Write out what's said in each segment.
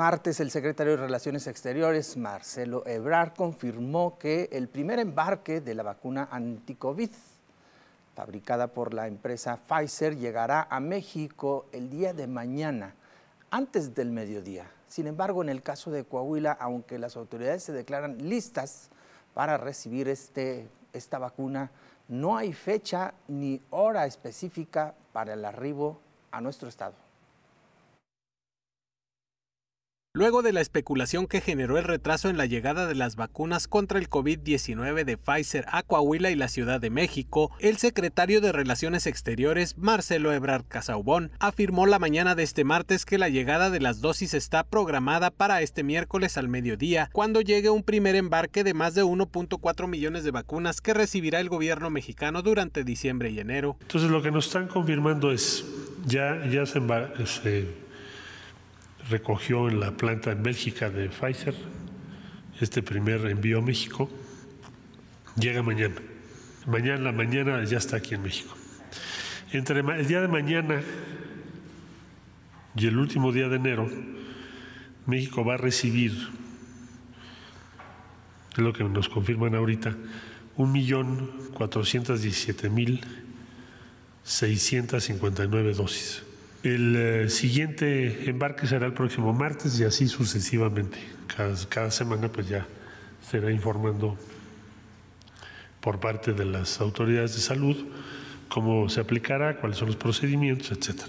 Martes, el secretario de Relaciones Exteriores, Marcelo Ebrard, confirmó que el primer embarque de la vacuna anticovid, fabricada por la empresa Pfizer, llegará a México el día de mañana, antes del mediodía. Sin embargo, en el caso de Coahuila, aunque las autoridades se declaran listas para recibir este, esta vacuna, no hay fecha ni hora específica para el arribo a nuestro estado. luego de la especulación que generó el retraso en la llegada de las vacunas contra el COVID-19 de Pfizer a Coahuila y la Ciudad de México, el secretario de Relaciones Exteriores, Marcelo Ebrard Casaubón, afirmó la mañana de este martes que la llegada de las dosis está programada para este miércoles al mediodía, cuando llegue un primer embarque de más de 1.4 millones de vacunas que recibirá el gobierno mexicano durante diciembre y enero. Entonces lo que nos están confirmando es, ya, ya se, se recogió en la planta en Bélgica de Pfizer este primer envío a México. Llega mañana. Mañana, la mañana ya está aquí en México. Entre el día de mañana y el último día de enero, México va a recibir, es lo que nos confirman ahorita, 1.417.659 dosis. El eh, siguiente embarque será el próximo martes y así sucesivamente. Cada, semana pues ya será informando por parte de las autoridades de salud cómo se aplicará, cuáles son los procedimientos, etcétera.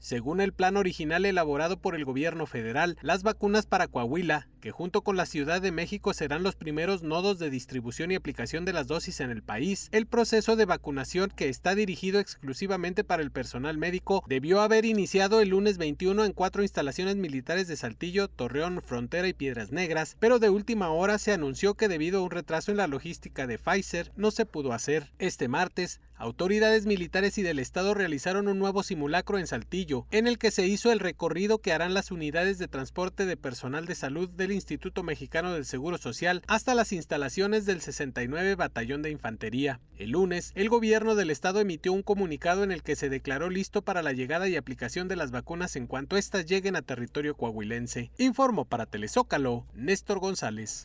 Según el plan original elaborado por el gobierno federal, las vacunas para Coahuila, que junto con la Ciudad de México serán los primeros nodos de distribución y aplicación de las dosis en el país, el proceso de vacunación que está dirigido exclusivamente para el personal médico debió haber iniciado el lunes 21 en cuatro instalaciones militares de Saltillo, Torreón, Frontera y Piedras Negras, pero de última hora se anunció que debido a un retraso en la logística de Pfizer no se pudo hacer. Este martes, autoridades militares y del Estado realizaron un nuevo simulacro en Saltillo en el que se hizo el recorrido que harán las unidades de transporte de personal de salud del Instituto Mexicano del Seguro Social hasta las instalaciones del 69 Batallón de Infantería. El lunes, el gobierno del estado emitió un comunicado en el que se declaró listo para la llegada y aplicación de las vacunas en cuanto éstas lleguen a territorio coahuilense. Informo para Telezócalo, Néstor González.